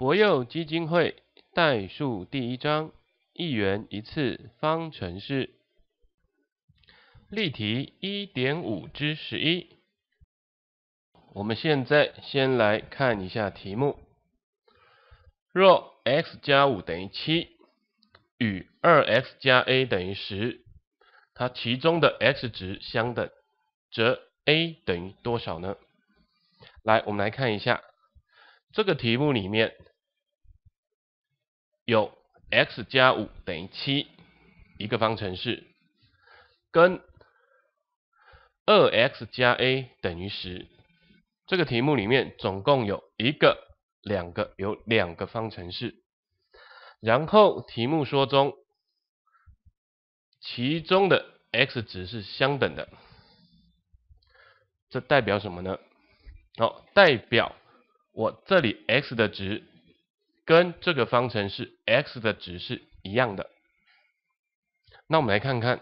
博幼基金会代数第一章一元一次方程式例题1.5之十一，我们现在先来看一下题目。若 x 加五等于七与二 x 加 a 等于十，它其中的 x 值相等，则 a 等于多少呢？来，我们来看一下这个题目里面。有 x 加五等于七一个方程式，跟二 x 加 a 等于十，这个题目里面总共有一个、两个，有两个方程式。然后题目说中，其中的 x 值是相等的，这代表什么呢？好，代表我这里 x 的值。跟这个方程式 x 的值是一样的。那我们来看看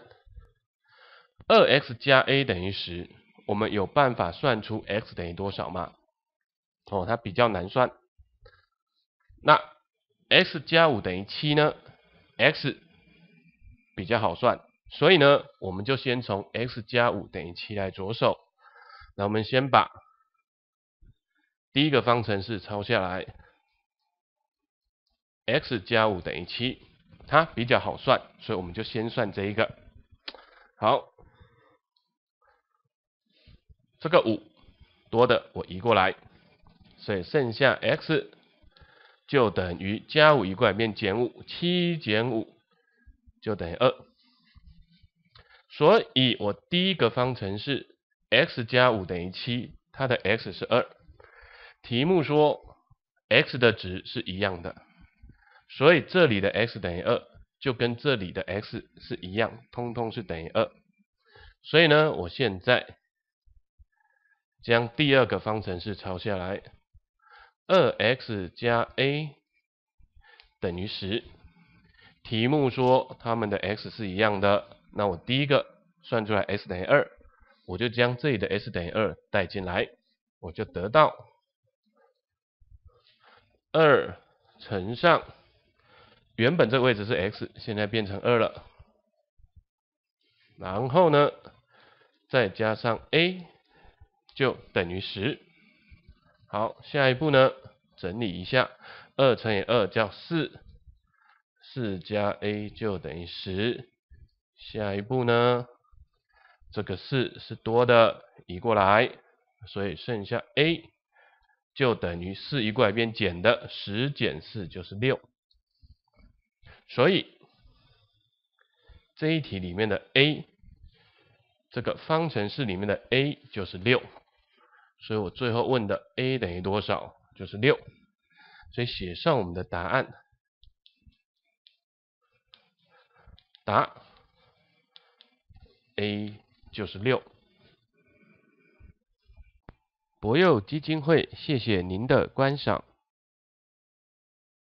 2x 加 a 等于10，我们有办法算出 x 等于多少吗？哦，它比较难算。那 x 加5等于7呢？x 比较好算，所以呢，我们就先从 x 加5等于7来着手。那我们先把第一个方程式抄下来。x 加五等于七，它比较好算，所以我们就先算这一个。好，这个五多的我移过来，所以剩下 x 就等于加五移过来变减五，七减五就等于二。所以我第一个方程式 x 加五等于七，它的 x 是二。题目说 x 的值是一样的。所以这里的 x 等于二，就跟这里的 x 是一样，通通是等于二。所以呢，我现在将第二个方程式抄下来：二 x 加 a 等于十。题目说它们的 x 是一样的，那我第一个算出来 x 等于二，我就将这里的 x 等于二带进来，我就得到二乘上。原本这个位置是 x，现在变成二了。然后呢，再加上 a 就等于十。好，下一步呢，整理一下，二乘以二叫四，四加 a 就等于十。下一步呢，这个四是多的，移过来，所以剩下 a 就等于四移过来变减的，十减四就是六。所以这一题里面的 a，这个方程式里面的 a 就是六，所以我最后问的 a 等于多少就是六，所以写上我们的答案，答 a 就是六。博友基金会，谢谢您的观赏。